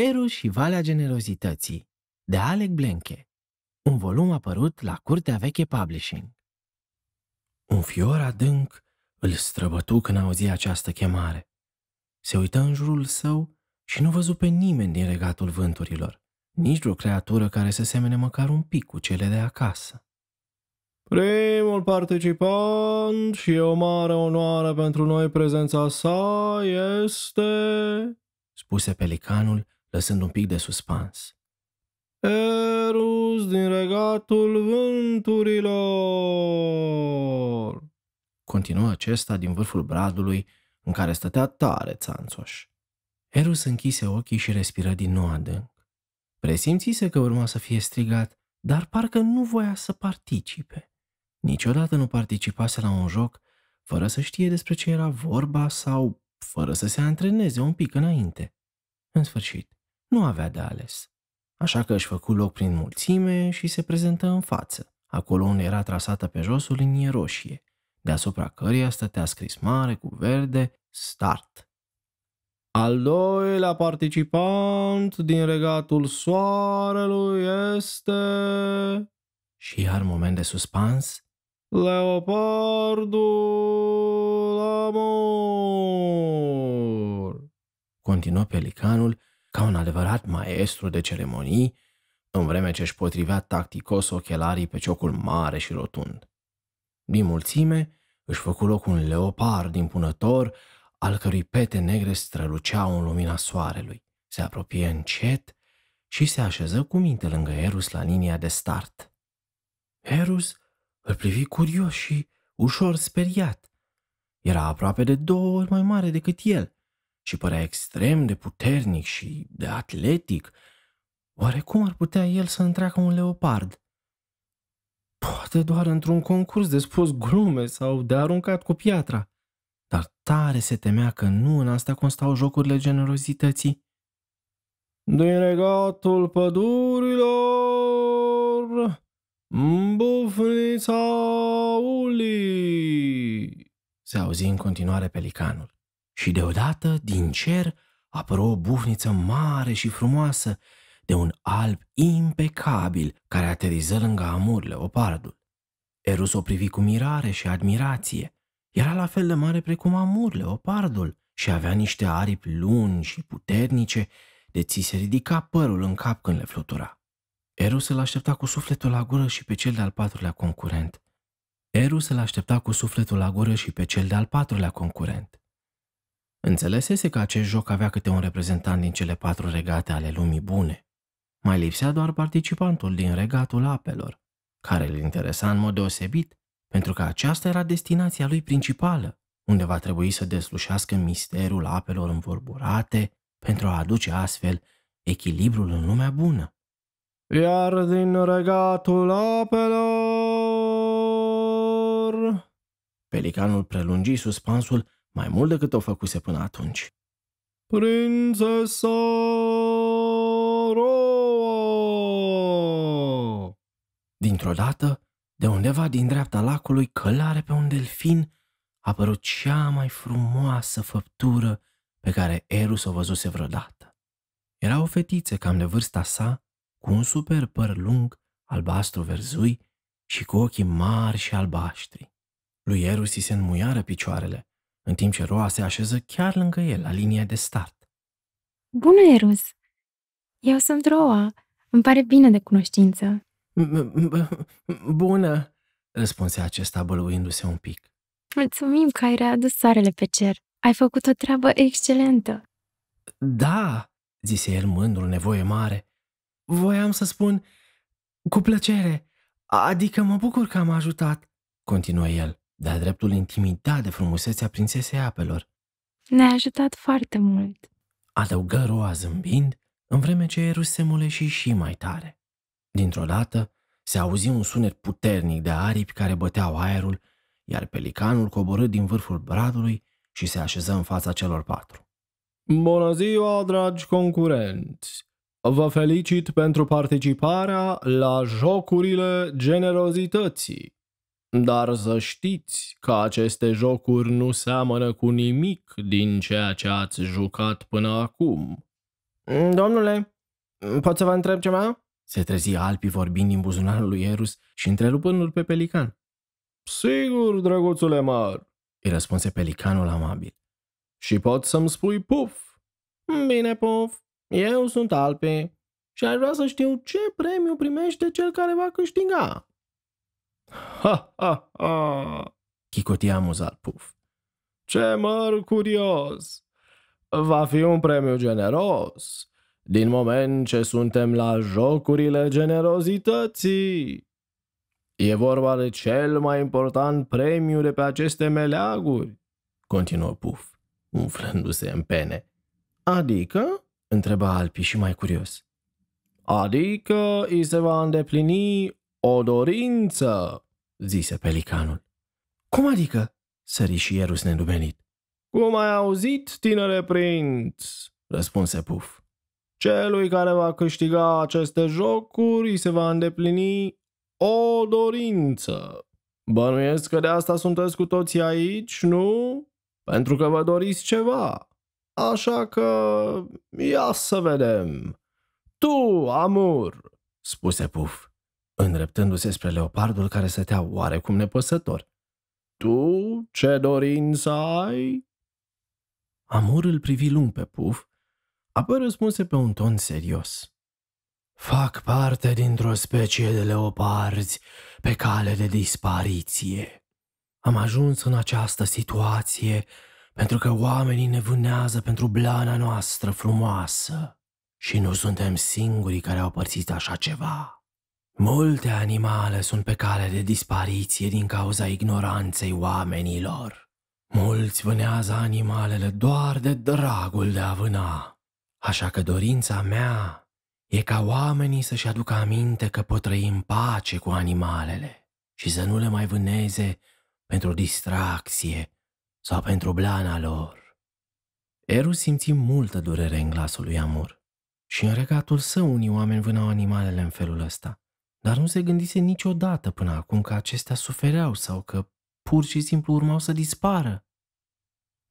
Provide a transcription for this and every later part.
Eru și Valea Generozității de Alec Blenche, un volum apărut la Curtea Veche Publishing. Un fior adânc îl străbătu când auzi această chemare. Se uită în jurul său și nu văzu pe nimeni din regatul vânturilor, nici o creatură care să semene măcar un pic cu cele de acasă. Primul participant și o mare onoare pentru noi prezența sa este, spuse pelicanul, lăsând un pic de suspans. Erus din regatul vânturilor! Continuă acesta din vârful bradului în care stătea tare țanțoș. Erus închise ochii și respiră din nou adânc. Presimțise că urma să fie strigat, dar parcă nu voia să participe. Niciodată nu participase la un joc fără să știe despre ce era vorba sau fără să se antreneze un pic înainte. În sfârșit, nu avea de ales. Așa că își făcu loc prin mulțime și se prezentă în față, acolo unde era trasată pe jos o linie roșie, deasupra căreia stătea scris mare cu verde Start. Al doilea participant din regatul soarelui este... Și iar moment de suspans. Leopardul Amor! Continuă pelicanul ca un adevărat maestru de ceremonii, în vreme ce își potrivea tacticos ochelarii pe ciocul mare și rotund. Din mulțime, își făcu loc un leopard din punător, al cărui pete negre străluceau în lumina soarelui. Se apropie încet și se așeză cu minte lângă Erus la linia de start. Erus îl privi curios și ușor speriat. Era aproape de două ori mai mare decât el și părea extrem de puternic și de atletic. Oare cum ar putea el să întreacă un leopard? Poate doar într-un concurs de spus glume sau de aruncat cu piatra. Dar tare se temea că nu în asta constau jocurile generozității. Din regatul pădurilor, bufnița ulii, se auzi în continuare pelicanul și deodată, din cer, apără o bufniță mare și frumoasă, de un alb impecabil care ateriză lângă amurile, opardul. Erus o privi cu mirare și admirație. Era la fel de mare precum amurle, opardul, și avea niște aripi lungi și puternice, de ți se ridica părul în cap când le flutura. Erus îl aștepta cu sufletul la gură și pe cel de-al patrulea concurent. Erus îl aștepta cu sufletul la gură și pe cel de-al patrulea concurent. Înțelesese că acest joc avea câte un reprezentant din cele patru regate ale lumii bune. Mai lipsea doar participantul din regatul apelor, care îl interesa în mod deosebit, pentru că aceasta era destinația lui principală, unde va trebui să deslușească misterul apelor învorburate pentru a aduce astfel echilibrul în lumea bună. Iar din regatul apelor... Pelicanul prelungi suspansul mai mult decât o făcuse până atunci. Prințesa Roa! Dintr-o dată, de undeva din dreapta lacului, călare pe un delfin, a apărut cea mai frumoasă făptură pe care Erus o văzuse vreodată. Era o fetiță cam de vârsta sa, cu un super păr lung, albastru verzui și cu ochii mari și albaștri. Lui Erus i se înmuiară picioarele în timp ce Roa se așeză chiar lângă el, la linia de start. Bună, Eruz! Eu sunt Roa. Îmi pare bine de cunoștință. Bună, răspunse acesta băluindu-se un pic. Mulțumim că ai readus soarele pe cer. Ai făcut o treabă excelentă. Da, zise el mândru, nevoie mare. Voiam să spun cu plăcere, adică mă bucur că am ajutat, continuă el de-a dreptul intimidat de frumusețea prințesei apelor. Ne-a ajutat foarte mult. Adăugă roa zâmbind, în vreme ce Eru se muleși și mai tare. Dintr-o dată, se auzi un sunet puternic de aripi care băteau aerul, iar pelicanul coborât din vârful bradului și se așeză în fața celor patru. Bună ziua, dragi concurenți! Vă felicit pentru participarea la Jocurile Generozității. Dar să știți că aceste jocuri nu seamănă cu nimic din ceea ce ați jucat până acum. Domnule, pot să vă întreb ceva? Se trezi Alpi vorbind din buzunarul lui Erus și întrerupându-l pe pelican. Sigur, drăguțule Mar, îi răspunse pelicanul amabil. Și pot să-mi spui puf? Bine, puf, eu sunt Alpi și aș vrea să știu ce premiu primește cel care va câștiga. Ha, ha, ha! Chicotia amuzat Puf. Ce măr curios! Va fi un premiu generos, din moment ce suntem la jocurile generozității. E vorba de cel mai important premiu de pe aceste meleaguri, continuă Puf, umflându-se în pene. Adică? întreba Alpi și mai curios. Adică îi se va îndeplini o dorință, zise pelicanul. Cum adică? sări și Ierus nedumenit. Cum ai auzit, tinere prinț, răspunse Puf. Celui care va câștiga aceste jocuri se va îndeplini o dorință. Bănuiesc că de asta sunteți cu toții aici, nu? Pentru că vă doriți ceva. Așa că, ia să vedem. Tu, Amur, spuse Puf, îndreptându-se spre leopardul care stătea oarecum nepăsător. Tu ce dorință ai?" Amur îl privi lung pe puf, apoi răspunse pe un ton serios. Fac parte dintr-o specie de leoparzi pe cale de dispariție. Am ajuns în această situație pentru că oamenii ne vânează pentru blana noastră frumoasă și nu suntem singurii care au părțit așa ceva. Multe animale sunt pe cale de dispariție din cauza ignoranței oamenilor. Mulți vânează animalele doar de dragul de a vâna. Așa că dorința mea e ca oamenii să-și aducă aminte că pot trăi în pace cu animalele și să nu le mai vâneze pentru distracție sau pentru blana lor. Eru simți multă durere în glasul lui Amur și în regatul său unii oameni vânau animalele în felul ăsta dar nu se gândise niciodată până acum că acestea sufereau sau că pur și simplu urmau să dispară.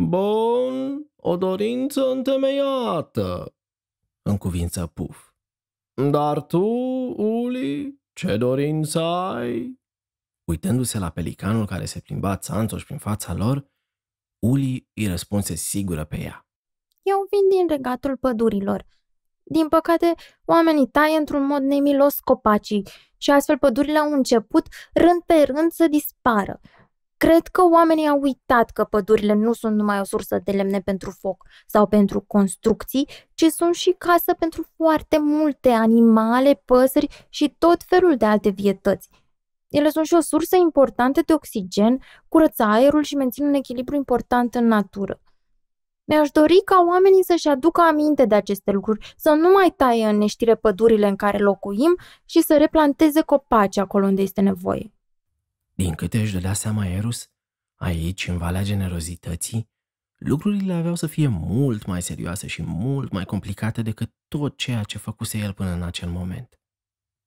Bun, o dorință întemeiată, încuvință Puf. Dar tu, Uli, ce dorință ai? Uitându-se la pelicanul care se plimba țanțoș prin fața lor, Uli îi răspunse sigură pe ea. Eu vin din regatul pădurilor din păcate, oamenii taie într-un mod nemilos copacii și astfel pădurile au început rând pe rând să dispară. Cred că oamenii au uitat că pădurile nu sunt numai o sursă de lemne pentru foc sau pentru construcții, ci sunt și casă pentru foarte multe animale, păsări și tot felul de alte vietăți. Ele sunt și o sursă importantă de oxigen, curăță aerul și mențin un echilibru important în natură. Mi-aș dori ca oamenii să-și aducă aminte de aceste lucruri, să nu mai taie în neștire pădurile în care locuim și să replanteze copaci acolo unde este nevoie. Din câte își dădea seama Erus, aici, în Valea Generozității, lucrurile aveau să fie mult mai serioase și mult mai complicate decât tot ceea ce făcuse el până în acel moment.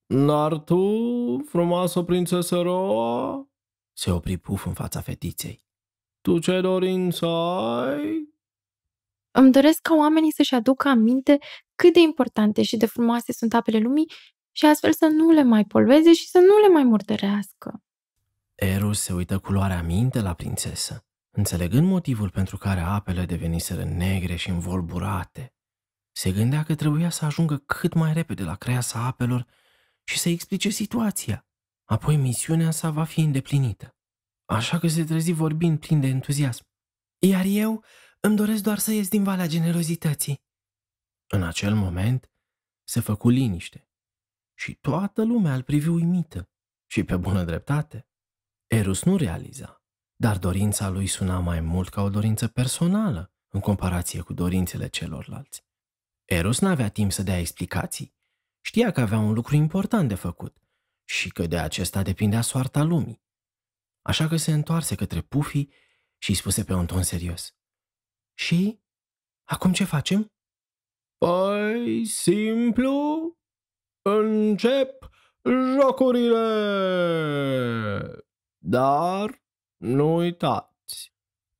Dar tu, frumoasă prințesă Roa, se opri puf în fața fetiței. Tu ce dorință ai? Îmi doresc ca oamenii să-și aducă aminte cât de importante și de frumoase sunt apele lumii și astfel să nu le mai polveze și să nu le mai murdărească. Eros se uită cu luarea minte la prințesă, înțelegând motivul pentru care apele deveniseră negre și învolburate. Se gândea că trebuia să ajungă cât mai repede la creasa apelor și să explice situația. Apoi misiunea sa va fi îndeplinită. Așa că se trezi vorbind plin de entuziasm. Iar eu îmi doresc doar să ies din valea generozității. În acel moment se făcu liniște și toată lumea îl privi uimită și pe bună dreptate. Erus nu realiza, dar dorința lui suna mai mult ca o dorință personală în comparație cu dorințele celorlalți. Erus n-avea timp să dea explicații. Știa că avea un lucru important de făcut și că de acesta depindea soarta lumii. Așa că se întoarse către Pufi și îi spuse pe un ton serios. Și? Acum ce facem? Păi, simplu, încep jocurile! Dar nu uitați,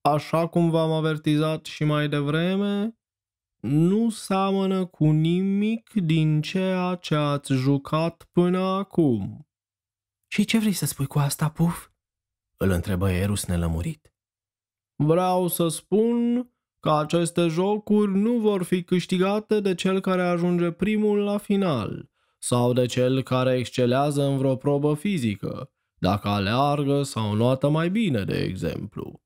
așa cum v-am avertizat și mai devreme, nu seamănă cu nimic din ceea ce ați jucat până acum. Și ce vrei să spui cu asta, Puf? Îl întrebă Erus nelămurit. Vreau să spun că aceste jocuri nu vor fi câștigate de cel care ajunge primul la final sau de cel care excelează în vreo probă fizică, dacă aleargă sau nuată mai bine, de exemplu,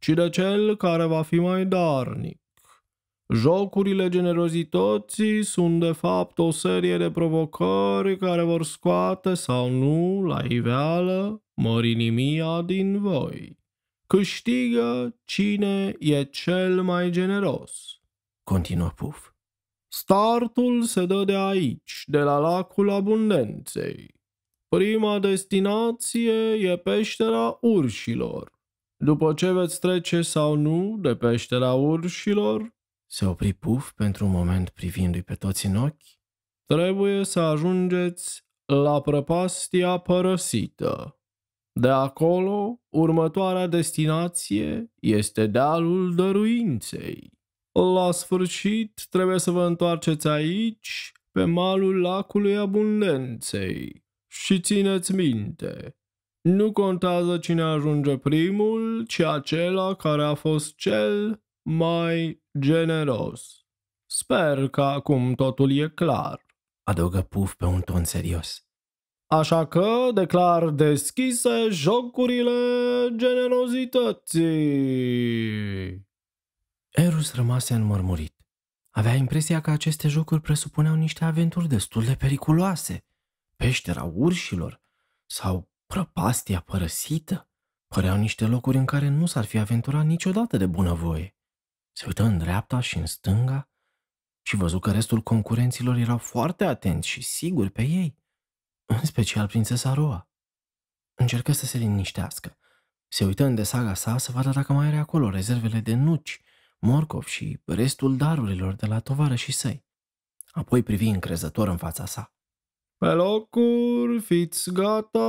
ci de cel care va fi mai darnic. Jocurile generozității sunt de fapt o serie de provocări care vor scoate sau nu la iveală mărinimia din voi. Câștigă cine e cel mai generos, continuă Puf. Startul se dă de aici, de la lacul abundenței. Prima destinație e peștera urșilor. După ce veți trece sau nu de peștera urșilor, se opri Puf pentru un moment privindu-i pe toți în ochi, trebuie să ajungeți la prăpastia părăsită. De acolo, următoarea destinație este dealul dăruinței. La sfârșit, trebuie să vă întoarceți aici, pe malul lacului abundenței. Și țineți minte, nu contează cine ajunge primul, ci acela care a fost cel mai generos. Sper că acum totul e clar, adăugă Puf pe un ton serios. Așa că declar deschise jocurile generozității. Erus rămase înmărmurit. Avea impresia că aceste jocuri presupuneau niște aventuri destul de periculoase. Peștera urșilor sau prăpastia părăsită păreau niște locuri în care nu s-ar fi aventurat niciodată de bunăvoie. Se uită în dreapta și în stânga și văzu că restul concurenților erau foarte atenți și siguri pe ei în special prințesa Roa. Încercă să se liniștească. Se uită în desaga sa să vadă dacă mai are acolo rezervele de nuci, morcov și restul darurilor de la tovară și săi. Apoi privi încrezător în fața sa. Pe locuri fiți gata!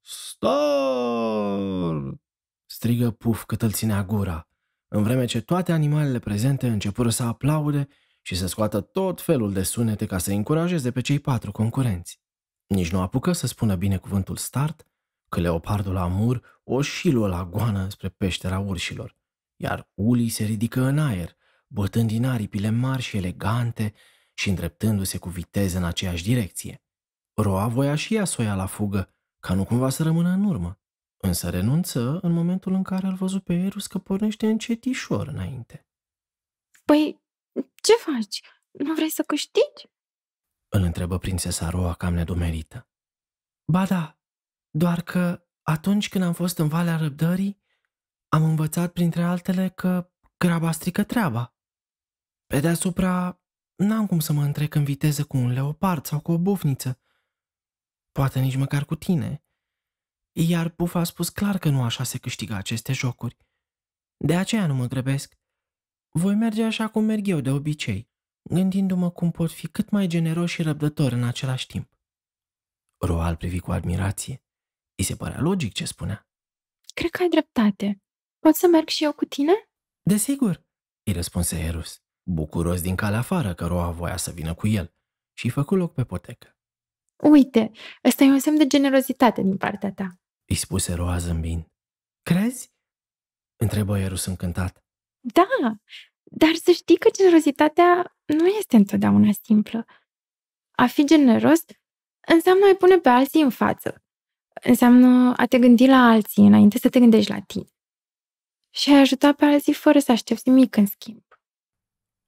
Star! Strigă Puf cât îl ținea gura, în vreme ce toate animalele prezente începură să aplaude și să scoată tot felul de sunete ca să încurajeze pe cei patru concurenți. Nici nu apucă să spună bine cuvântul start, că leopardul la mur o șiluă la goană spre peștera urșilor, iar ulii se ridică în aer, bătând din aripile mari și elegante și îndreptându-se cu viteză în aceeași direcție. Roa voia și ea soia la fugă, ca nu cumva să rămână în urmă, însă renunță în momentul în care îl văzu pe Erus că pornește încetișor înainte. Păi, ce faci? Nu vrei să câștigi? Îl întrebă prințesa Roa cam nedumerită. Ba da, doar că atunci când am fost în Valea Răbdării, am învățat printre altele că graba strică treaba. Pe deasupra, n-am cum să mă întrec în viteză cu un leopard sau cu o bufniță. Poate nici măcar cu tine. Iar Puf a spus clar că nu așa se câștigă aceste jocuri. De aceea nu mă grăbesc. Voi merge așa cum merg eu de obicei, gândindu-mă cum pot fi cât mai generos și răbdător în același timp. Roal privi cu admirație. I se părea logic ce spunea. Cred că ai dreptate. Pot să merg și eu cu tine? Desigur, îi răspunse Erus, bucuros din calea afară că Roa voia să vină cu el și făcu loc pe potecă. Uite, ăsta e un semn de generozitate din partea ta, îi spuse Roa zâmbind. Crezi? Întrebă Erus încântat. Da, dar să știi că generozitatea nu este întotdeauna simplă. A fi generos înseamnă a-i pune pe alții în față. Înseamnă a te gândi la alții înainte să te gândești la tine. Și a ajuta pe alții fără să aștepți nimic în schimb.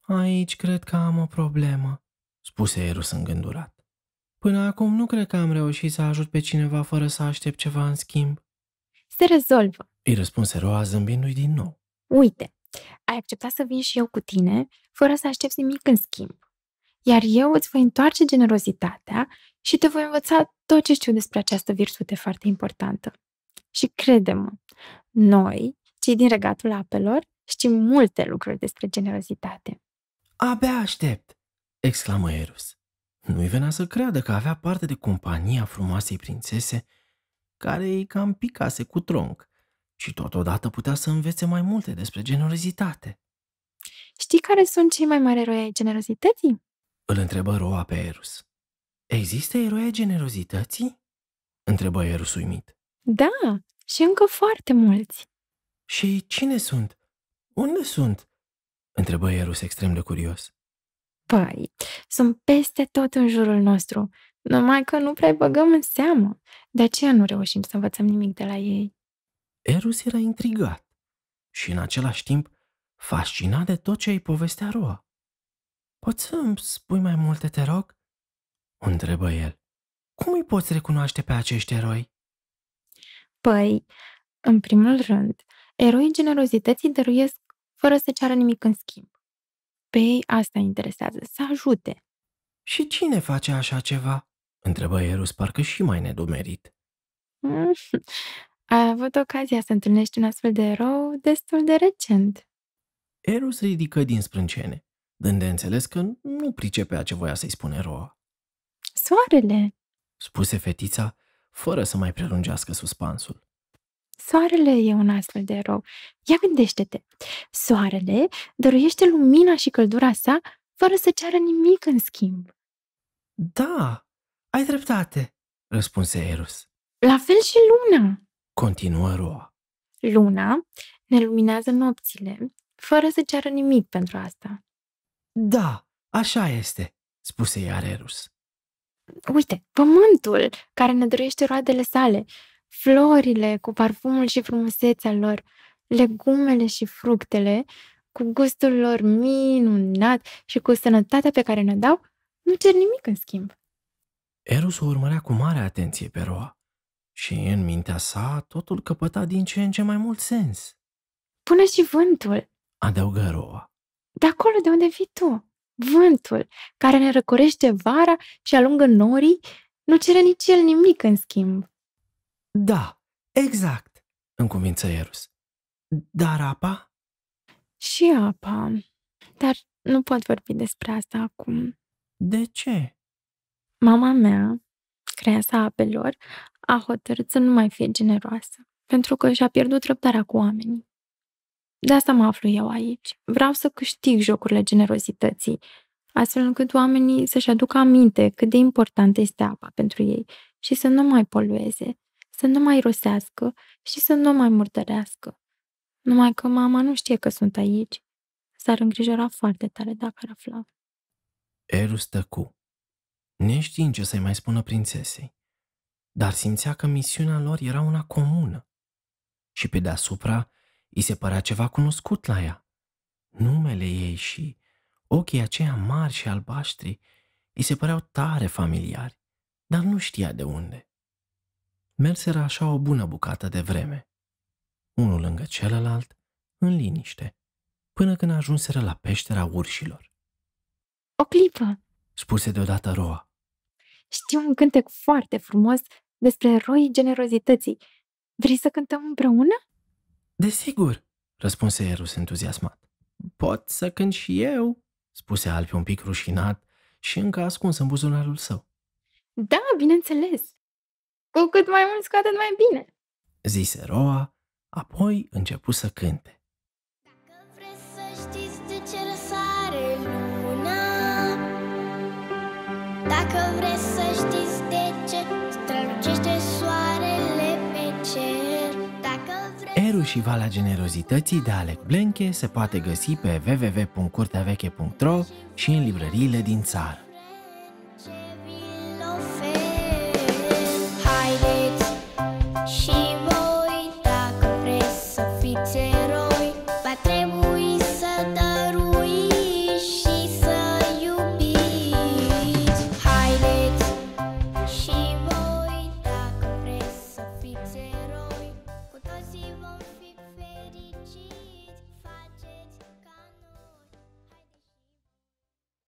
Aici cred că am o problemă, spuse Erus îngândurat. Până acum nu cred că am reușit să ajut pe cineva fără să aștept ceva în schimb. Se rezolvă, îi răspunse Roa zâmbindu-i din nou. Uite, ai acceptat să vin și eu cu tine, fără să aștepți nimic în schimb. Iar eu îți voi întoarce generozitatea și te voi învăța tot ce știu despre această virtute foarte importantă. Și credem, noi, cei din regatul apelor, știm multe lucruri despre generozitate. Abia aștept! exclamă Erus. Nu-i venea să creadă că avea parte de compania frumoasei prințese, care îi cam picase cu tronc și totodată putea să învețe mai multe despre generozitate. Știi care sunt cei mai mari eroi ai generozității? Îl întrebă Roa pe Erus. Există eroi ai generozității? Întrebă Erus uimit. Da, și încă foarte mulți. Și cine sunt? Unde sunt? Întrebă Erus extrem de curios. Păi, sunt peste tot în jurul nostru, numai că nu prea băgăm în seamă. De aceea nu reușim să învățăm nimic de la ei. Erus era intrigat și în același timp fascinat de tot ce îi povestea Roa. Poți să îmi spui mai multe, te rog?" întrebă el. Cum îi poți recunoaște pe acești eroi? Păi, în primul rând, eroii generozității dăruiesc fără să ceară nimic în schimb. Pe ei asta interesează, să ajute. Și cine face așa ceva? Întrebă Erus parcă și mai nedumerit. Ai avut ocazia să întâlnești un astfel de erou destul de recent. Eru se ridică din sprâncene, dând de înțeles că nu pricepea ce voia să-i spune eroa. Soarele! spuse fetița, fără să mai prelungească suspansul. Soarele e un astfel de erou. Ia gândește-te! Soarele dăruiește lumina și căldura sa fără să ceară nimic în schimb. Da, ai dreptate, răspunse Erus. La fel și luna. Continuă roa. Luna ne luminează nopțile, fără să ceară nimic pentru asta. Da, așa este, spuse Iarerus. Uite, pământul care ne dorește roadele sale, florile cu parfumul și frumusețea lor, legumele și fructele, cu gustul lor minunat și cu sănătatea pe care ne dau, nu cer nimic în schimb. Erus o urmărea cu mare atenție pe Roa. Și în mintea sa totul căpăta din ce în ce mai mult sens. Până și vântul, adăugă Roa. De acolo de unde vii tu, vântul, care ne răcorește vara și alungă norii, nu cere nici el nimic în schimb. Da, exact, în convință Ierus. Dar apa? Și apa. Dar nu pot vorbi despre asta acum. De ce? Mama mea, creasa apelor, a hotărât să nu mai fie generoasă, pentru că și-a pierdut răbdarea cu oamenii. De asta mă aflu eu aici. Vreau să câștig jocurile generozității, astfel încât oamenii să-și aducă aminte cât de importantă este apa pentru ei și să nu mai polueze, să nu mai rosească și să nu mai murdărească. Numai că mama nu știe că sunt aici. S-ar îngrijora foarte tare dacă ar afla. Eru stăcu, neștiind ce să-i mai spună prințesei dar simțea că misiunea lor era una comună. Și pe deasupra îi se părea ceva cunoscut la ea. Numele ei și ochii aceia mari și albaștri îi se păreau tare familiari, dar nu știa de unde. Merseră așa o bună bucată de vreme, unul lângă celălalt, în liniște, până când ajunseră la peștera urșilor. O clipă, spuse deodată Roa. Știu un cântec foarte frumos despre eroii generozității. Vrei să cântăm împreună? Desigur, răspunse Eros entuziasmat. Pot să cânt și eu, spuse Alpi un pic rușinat și încă ascuns în buzunarul său. Da, bineînțeles. Cu cât mai mult, cu atât mai bine, zise Roa, apoi începu să cânte. Dacă vrei Creierul și Valea Generozității de Alec Blenche se poate găsi pe www.curteaveche.ro și în librăriile din țară. Haideți!